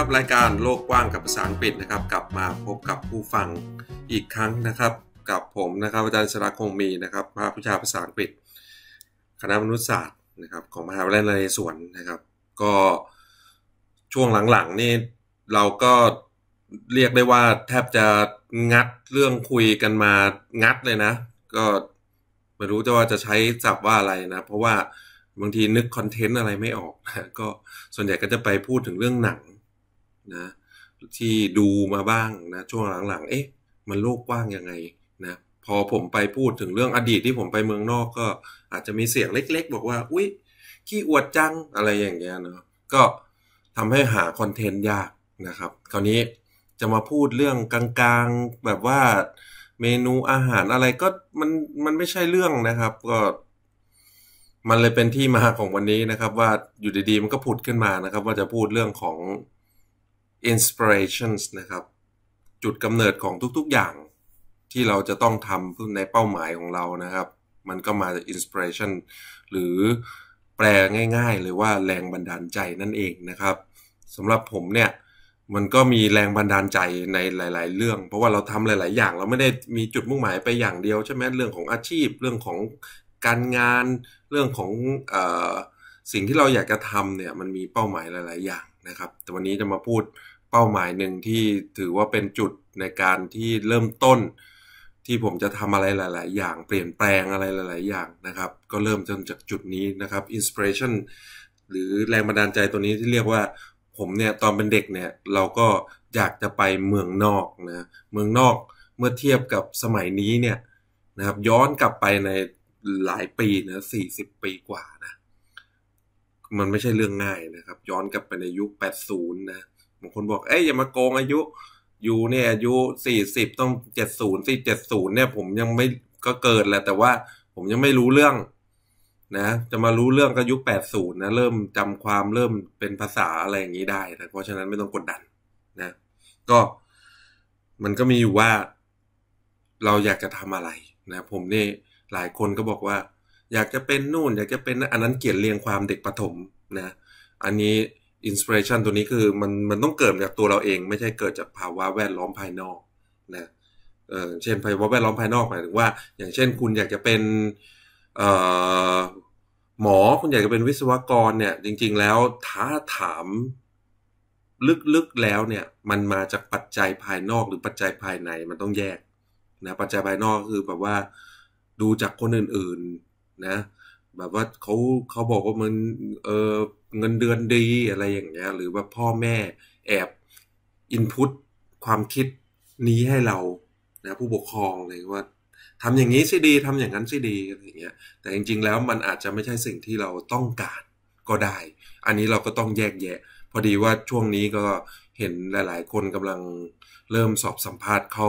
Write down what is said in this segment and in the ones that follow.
ครับรายการโลกกว้างกับภาษาอังกฤษนะครับ กลับมาพบกับผู้ฟังอีกครั้งนะครับ กับผมนะครับอาจารย์ชลคงมีนะครับภาควิชาภาษาอังกฤษคณะมนุษยศาสตร์นะครับของมหาวิทยาลัยสวนนะครับ ก็ช่วงหลังๆนี่เราก็เรียกได้ว่าแทบจะงัดเรื่องคุยกันมางัดเลยนะ ก็ไม่รู้จะว่าจะใช้จับว่าอะไรนะเพราะว่าบางทีนึกคอนเทนต์อะไรไม่ออกก็ส่วนใหญ่ก็จะไปพูดถึงเรื่องหนังนะที่ดูมาบ้างนะช่วงหลังๆ เอ๊ะมันโลกกว้างยังไงนะพอผมไปพูดถึงเรื่องอดีตที่ผมไปเมืองนอก ก็อาจจะมีเสียงเล็ก ๆ บอกว่า อุ้ยขี้อวดจังอะไรอย่างเงี้ยเนาะก็ทำให้หาคอนเทนต์ยากนะครับ คราวนี้จะมาพูดเรื่องกลางๆ แบบว่าเมนูอาหารอะไรก็มันมันไม่ใช่เรื่องนะครับ ก็ มันเลยเป็นที่มาของวันนี้นะครับ ว่าอยู่ดีๆมันก็ผุดขึ้นมานะครับ ว่าจะพูดเรื่องของ inspirations นะครับ จุดกำเนิดของทุกๆอย่างที่เราจะต้องทำเพื่อในเป้าหมายของเรา นะครับมันก็มาจาก inspiration หรือแปลง่ายๆเลยว่าแรงบันดาลใจนั่นเองนะครับสำหรับผมเนี่ย มันก็มีแรงบันดาลใจในหลายๆ เรื่อง เพราะว่าเราทำหลาย ๆ อย่าง เราไม่ได้มีจุดมุ่งหมายไปอย่างเดียวใช่ไหมเรื่องของอาชีพ เรื่องของการงาน เรื่องของอสิ่งที่เราอยากจะทำเนี่ย มันมีเป้าหมายหลาย ๆอย่างะครับแต่วันนี้จะมาพูดเป้าหมายหนึ่งที่ถือว่าเป็นจุดในการที่เริ่มต้น ที่ผมจะทำอะไรหลาย ๆ อย่างเปลี่ยนแปลงอะไรหลาย ๆ อย่างนะครับก็เริ่มจนจากจุดนี้นะครับอินสปิเรชันหรือแรงบันดาลใจตัวนี้ที่เรียกว่า ผมเนี่ยตอนเป็นเด็กเนี่ยเราก็อยากจะไปเมืองนอกนะเมืองนอกเมื่อเทียบกับสมัยนี้เนี่ยนะครับ ย้อนกลับไปในหลายปีนะสี่สิบปีกว่านะมันไม่ใช่เรื่องง่ายนะครับ ย้อนกลับไปในยุค80นะบางคนบอกเอ้ยอย่ามาโกงอายุ อยู่เนี่ย อายุ 40 ต้อง 70 4 70เนี่ย ผมยังไม่ก็เกิดแหละแต่ว่า ผมยังไม่รู้เรื่อง นะ จะมารู้เรื่องก็ยุค80นะ เริ่มจำความเริ่มเป็นภาษาอะไรอย่างนี้ได้นะเพราะฉะนั้นไม่ต้องกดดัน นะ ก็ มันก็มีอยู่ว่าเราอยากจะทำอะไรนะ ผมนี่หลายคนก็บอกว่าอยากจะเป็นนู่น อยากจะเป็นอันนั้นเกียนเรียงความเด็กปฐถมนะอันนี้อินสปิเรชันตัวนี้คือ มันมันต้องเกิดจากตัวเราเองไม่ใช่เกิดจากภาวะแวดล้อมภายนอกนะเออเช่นภาวะแวดล้อมภายนอกหมายถึงว่า อย่างเช่นคุณอยากจะเป็นเอ่อหมอคุณอยากจะเป็นวิศวกรเนี่ย จริง ๆแล้ว ถ้าถามลึกๆแล้วเนี่ย มันมาจากปัจจัยภายนอกหรือปัจจัยภายในมันต้องแยกนะปัจจัยภายนอกคือแบบว่าดูจากคนอื่น ๆนะแบบว่าเขาเขาบอกว่ามันเออเงินเดือนดีอะไรอย่างเงี้ยหรือว่าพ่อแม่แอบอินพุตความคิดนี้ให้เรานะผู้ปกครองเลยว่าทำอย่างนี้สิดีทำอย่างนั้นสิดีอะไรอย่างเงี้ยแต่จริง ๆแล้วมันอาจจะไม่ใช่สิ่งที่เราต้องการก็ได้ อันนี้เราก็ต้องแยกแยะพอดีว่าช่วงนี้ก็เห็นหลาย ๆ คนกำลังเริ่มสอบสัมภาษณ์เข้า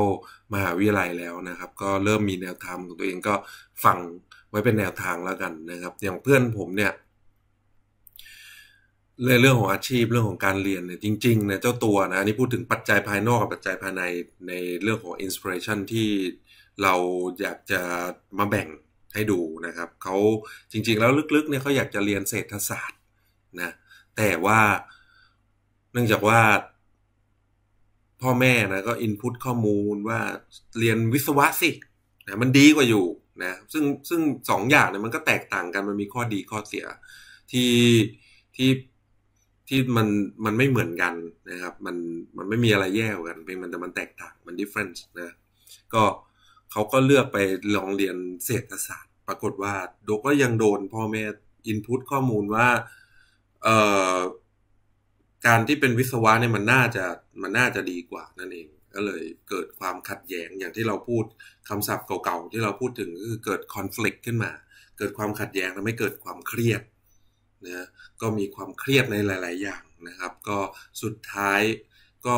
มหาวิทยาลัยแล้วนะครับ ก็เริ่มมีแนวทางของตัวเองก็ฟังไว้เป็นแนวทางแล้วกันนะครับ อย่างเพื่อนผมเนี่ยในเรื่องของอาชีพเรื่องของการเรียนเนี่ยจริงๆเนี่ยเจ้าตัวนะอันนี้พูดถึงปัจจัยภายนอกกับปัจจัยภายในในเรื่องของอินสปิเรชันที่เราอยากจะมาแบ่งให้ดูนะครับเขาจริงๆแล้วลึกๆ เนี่ยเขาอยากจะเรียนเศรษฐศาสตร์นะแต่ว่าเนื่องจากว่าพ่อแม่นะก็อินพุตข้อมูลว่าเรียนวิศวะสินะมันดีกว่าอยู่นะซึ่งซึ่งสองอย่างเนี่ยมันก็แตกต่างกัน มันมีข้อดีข้อเสีย ที่ที่ที่มันมันไม่เหมือนกันนะครับ มัน มันไม่มีอะไรแย่กัน เพียงมันแต่มันแตกต่าง มัน different นะก็เขาก็เลือกไปลองเรียนเศรษฐศาสตร์ ปรากฏว่าโดก็ยังโดนพ่อแม่อินพุตข้อมูลว่าเอ่อการที่เป็นวิศวะเนี่ยมันน่าจะมันน่าจะดีกว่านั่นเองก็เลยเกิดความขัดแย้งอย่างที่เราพูดคำศัพท์เก่าๆที่เราพูดถึงก็คือเกิดคอน FLICT ขึ้นมา เกิดความขัดแย้งแล้วไม่เกิดความเครียดนะก็มีความเครียดในหลาย ๆ อย่างนะครับ ก็สุดท้ายก็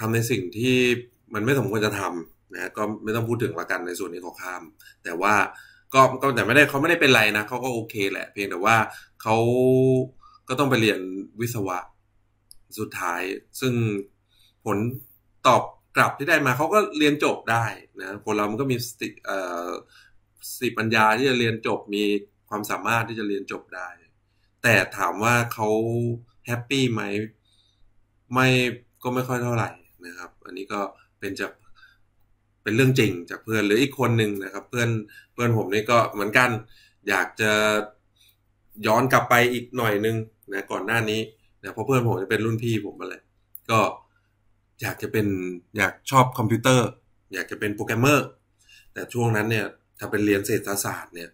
ทำในสิ่งที่มันไม่สมควรจะทำนะก็ไม่ต้องพูดถึงละกันในส่วนนี้ขอข้าม แต่ว่าก็ก็แต่ไม่ได้เขาไม่ได้เป็นไรนะเขาก็โอเคแหละเพียงแต่ว่าเขาก็ต้องไปเรียนวิศวะสุดท้ายซึ่งผลตอบกลับที่ได้มาเขาก็เรียนจบได้นะคนเรามันก็มีสติเอ่อสติปัญญาที่จะเรียนจบมีความสามารถที่จะเรียนจบได้ แต่ถามว่าเขาแฮปปี้ไหมไม่ก็ไม่ค่อยเท่าไหร่นะครับ อันนี้ก็เป็นจะ เป็นเรื่องจริงจากเพื่อนหรืออีกคนหนึ่งนะครับ เพื่อนเพื่อนผมนี่ก็เหมือนกันอยากจะย้อนกลับไปอีกหน่อยนึงนะก่อนหน้านี้นะเพราะเพื่อนผมจะเป็นรุ่นพี่ผมมาเลย ก็อยากจะเป็นอยากชอบคอมพิวเตอร์อยากจะเป็นโปรแกรมเมอร์แต่ช่วงนั้นเนี่ยถ้าเป็นเรียนเศรษฐศาสตร์เนี่ย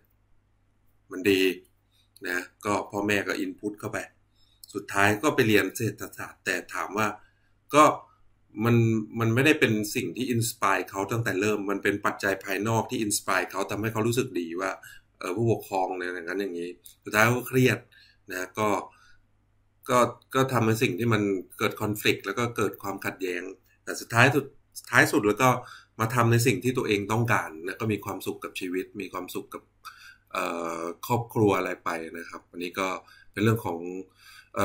มันดีนะก็พ่อแม่ก็อินพุตเข้าไปสุดท้ายก็ไปเรียนเศรษฐศาสตร์ แต่ถามว่า ก็มันมันไม่ได้เป็นสิ่งที่อินสปายเขาตั้งแต่เริ่มมันเป็นปัจจัยภายนอกที่อินสปายเขาทำให้เขารู้สึกดีว่าเออผู้ปกครองเนี่ยอย่างนั้นอย่างนี้ สุดท้ายก็เครียดนะก็ก็ก็ทำในสิ่งที่มันเกิดคอน f lict แล้วก็เกิดความขัดแย้ง แต่สุดท้ายสุดท้ายสุดแล้วก็มาทำในสิ่งที่ตัวเองต้องการ แล้วก็มีความสุขกับชีวิต มีความสุขกับครอบครัวอะไรไปนะครับอันนี้ก็เป็นเรื่องของอ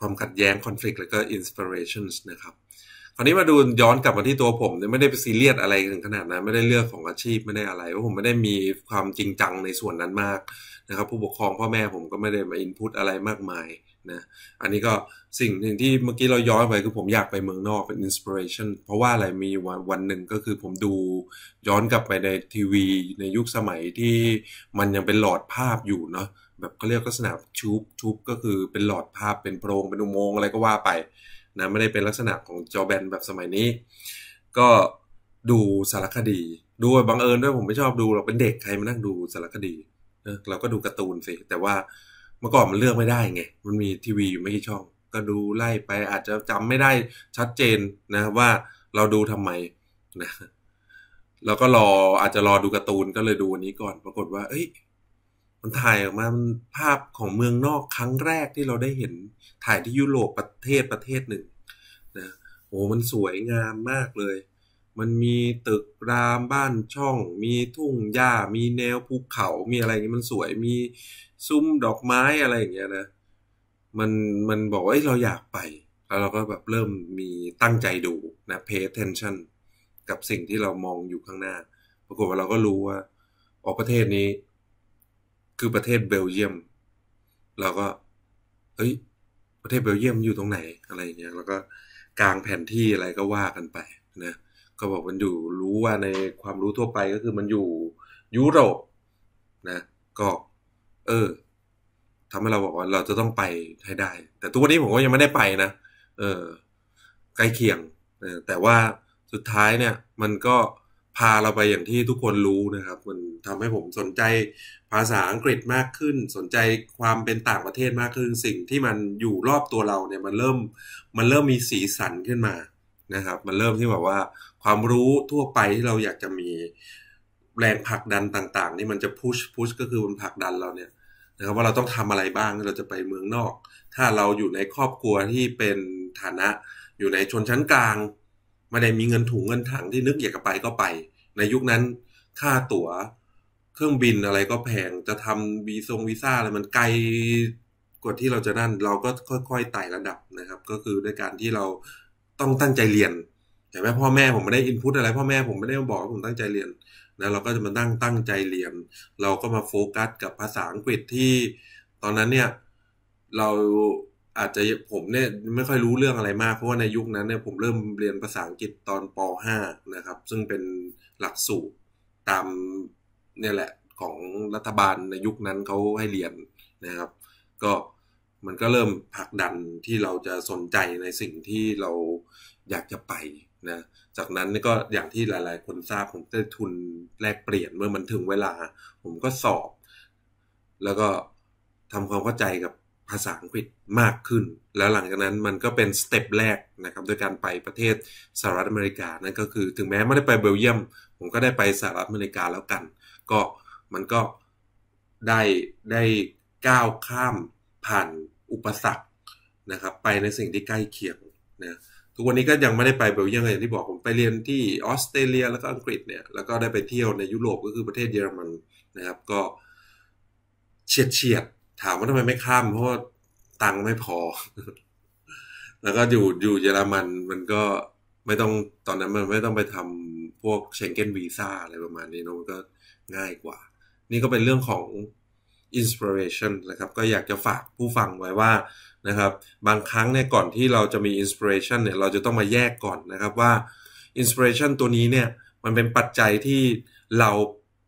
ความขัดแย้งคอน f lict แล้วก็ inspirations นะครับ คราวนี้มาดูย้อนกลับมาที่ตัวผมเนี่ยไม่ได้ไปซีเรียสอะไรถึงขนาดนั้น ไม่ได้เลือกของอาชีพไม่ได้อะไรว่าผมไม่ได้มีความจริงจังในส่วนนั้นมากนะครับ ผู้ปกครองพ่อแม่ผมก็ไม่ได้มาอินพุตอะไรมากมายนะอันนี้ก็สิ่งหนึ่งที่เมื่อกี้เราย้อนไปคือผมอยากไปเมืองนอกเป็นอินสปิเรชันเพราะว่าอะไรมีวันวันหนึ่งก็คือผมดูย้อนกลับไปในทีวีในยุคสมัยที่มันยังเป็นหลอดภาพอยู่เนาะแบบเขาเรียกลักษณะชูบชูบก็คือเป็นหลอดภาพเป็นโพรงเป็นอุโมงค์อะไรก็ว่าไปนะไม่ได้เป็นลักษณะของจอแบนแบบสมัยนี้ ก็ดูสารคดีดูบังเอิญด้วยผมไม่ชอบดูเราเป็นเด็กใครมานั่งดูสารคดีเราก็ดูการ์ตูนสิแต่ว่ามื่อก่อนมันเลือกไม่ได้ไง มันมีทีวีอยู่ไม่กี่ช่อง ก็ดูไล่ไป อาจจะจำไม่ได้ชัดเจนนะ ว่าเราดูทำไมนะแล้วก็รออาจจะรอดูการ์ตูนก็เลยดูวันนี้ก่อน ปรากฏว่า เอ้ย มันถ่ายออกมาภาพของเมืองนอกครั้งแรกที่เราได้เห็นถ่ายที่ยุโรปประเทศประเทศหนึ่งนะ โอ้มันสวยงามมากเลยมันมีตึกรามบ้านช่อง มีทุ่งหญ้า มีแนวภูเขามีอะไรเงี้มันสวยมีซุ้มดอกไม้อะไรอย่างเงี้ยนะมันมันบอกว่าเเราอยากไป แล้วเราก็แบบเริ่มมีตั้งใจดูนะ pay attention กับสิ่งที่เรามองอยู่ข้างหน้าปรากฏว่าเราก็รู้ว่า ออกประเทศนี้ คือประเทศเบลเยียม เราก็เฮ้ย ประเทศเบลเยียมอยู่ตรงไหนอะไรอย่างเงี้ยแล้วก็กลางแผนที่อะไรก็ว่ากันไปนะก็บอกมันอยู่รู้ว่าในความรู้ทั่วไปก็คือมันอยู่ยุโรปนะก็เออทำให้เราบอกว่าเราจะต้องไปให้ได้ แต่ทุกวันนี้ผมก็ยังไม่ได้ไปนะ เออใกล้เคียง แต่ว่าสุดท้ายเนี่ยมันก็พาเราไปอย่างที่ทุกคนรู้นะครับ มันทำให้ผมสนใจภาษาอังกฤษมากขึ้น สนใจความเป็นต่างประเทศมากขึ้น สิ่งที่มันอยู่รอบตัวเราเนี่ยมันเริ่มมันเริ่มมีสีสันขึ้นมานะครับ มันเริ่มที่แบบว่าความรู้ทั่วไปที่เราอยากจะมีแรงผลักดันต่างๆ นี่มันจะพุชพุชก็คือมันผลักดันเราเนี่ยนะครับว่าเราต้องทำอะไรบ้างเราจะไปเมืองนอก ถ้าเราอยู่ในครอบครัวที่เป็นฐานะอยู่ในชนชั้นกลาง ไม่ได้มีเงินถุงเงินถังที่นึกอยากจะไปก็ไป ในยุคนั้นค่าตั๋วเครื่องบินอะไรก็แพงจะทำวีซงวีซ่าอะไรมันไกลกว่าที่เราจะนั่นเราก็ค่อยๆไต่ระดับนะครับ ก็คือด้วยการที่เราต้องตั้งใจเรียนแต่แม่พ่อแม่ผมไม่ได้อินพุตอะไร พ่อแม่ผมไม่ได้บอกผมตั้งใจเรียนนะ เราก็จะมานั่งตั้งใจเรียน เราก็มาโฟกัสกับภาษาอังกฤษที่ ตอนนั้นเนี่ยเราอาจจะผมเนี่ยไม่ค่อยรู้เรื่องอะไรมากเพราะว่าในยุคนั้นเนี่ยผมเริ่มเรียนภาษาอังกฤษตอนป .5 นะครับ ซึ่งเป็นหลักสูตรตามเนี่ยแหละของรัฐบาลในยุคนั้นเขาให้เรียนนะครับ ก็มันก็เริ่มผลักดันที่เราจะสนใจในสิ่งที่เราอยากจะไปนะจากนั้นก็อย่างที่หลายๆคนทราบผมได้ทุนแลกเปลี่ยนเมื่อมันถึงเวลาผมก็สอบ แล้วก็ทำความเข้าใจกับภาษาอังกฤษมากขึ้น แล้วหลังจากนั้นมันก็เป็นสเต็ปแรกนะครับโดยการไปประเทศสหรัฐอเมริกานั่นก็คือถึงแม้ไม่ได้ไปเบลเยียม ผมก็ได้ไปสหรัฐอเมริกาแล้วกัน ก็มันก็ได้ได้ก้าวข้ามผ่านอุปสรรคนะครับ ไปในสิ่งที่ใกล้เคียงนะทุกวันนี้ก็ยังไม่ได้ไปเบลยังมอย่างที่บอกผม ไปเรียนที่ออสเตรเลีย แล้วก็อังกฤษเนี่ย แล้วก็ได้ไปเที่ยวในยุโรปก็คือประเทศเยอรมันนะครับ ก็เฉียดเฉียดถามว่าทำไมไม่ข้ามเพราะตังค์ไม่พอ แล้วก็อยู่อยู่เยอรมันมันก็ไม่ต้องตอนนั้นมันไม่ต้องไปทำพวกเชงเก้นวีซ่าอะไรประมาณนี้นะมันก็ง่ายกว่า นี่ก็เป็นเรื่องของอินสปิเรชันนะครับ ก็อยากจะฝากผู้ฟังไว้ว่านะครับบางครั้งเนี่ยก่อนที่เราจะมีอินสปิเรชันเนี่ยเราจะต้องมาแยกก่อนนะครับว่าอินสปิเรชันตัวนี้เนี่ย มันเป็นปัจจัยที่เรา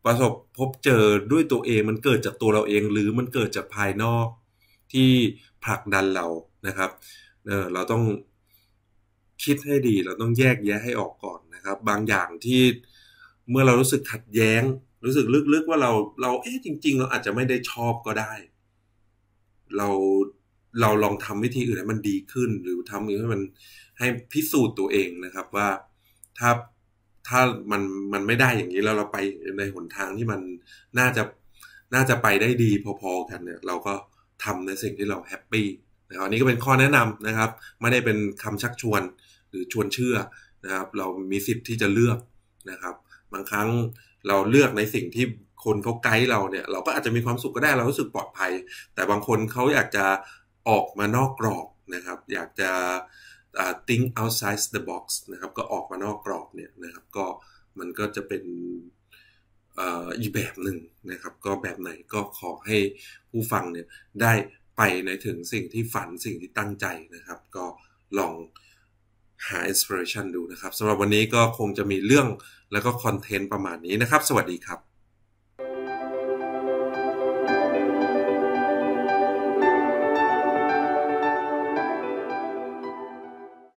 ประสบพบเจอด้วยตัวเอง มันเกิดจากตัวเราเองหรือมันเกิดจากภายนอกที่ผลักดันเรานะครับเเราต้องคิดให้ดีเราต้องแยกแยะให้ออกก่อนนะครับ บางอย่างที่เมื่อเรารู้สึกขัดแย้ง รู้สึกลึกๆว่าเราเราเอ๊ะจริง ๆ เราอาจจะไม่ได้ชอบก็ได้ เราเราลองทำวิธีอื่นให้มันดีขึ้น หรือทำอื่นให้มันให้พิสูจน์ตัวเองนะครับว่าถ้าถ้ามันมันไม่ได้อย่างนี้แล้วเราไปในหนทางที่มันน่าจะน่าจะไปได้ดี พอๆกันเนี่ยเราก็ทำในสิ่งที่เราแฮปปี้นะครับอันนี้ก็เป็นข้อแนะนำนะครับ ไม่ได้เป็นคำชักชวน หรือชวนเชื่อนะครับ เรามีสิทธิ์ที่จะเลือกนะครับ บางครั้งเราเลือกในสิ่งที่คนเขาไกด์เราเนี่ย เราก็อาจจะมีความสุขก็ได้เรารู้สึกปลอดภัยแต่บางคนเขาอยากจะออกมานอกกรอบนะครับ อยากจะ think outside the box นะครับก็ออกมานอกกรอบเนี่ยนะครับ ก็มันก็จะเป็นอีกแบบหนึ่งนะครับ ก็แบบไหนก็ขอให้ผู้ฟังเนี่ยได้ไปในถึงสิ่งที่ฝันสิ่งที่ตั้งใจนะครับ ก็ลองหา inspiration ดูนะครับสำหรับวันนี้ก็คงจะมีเรื่องแล้วก็คอนเทนต์ประมาณนี้นะครับ สวัสดีครับ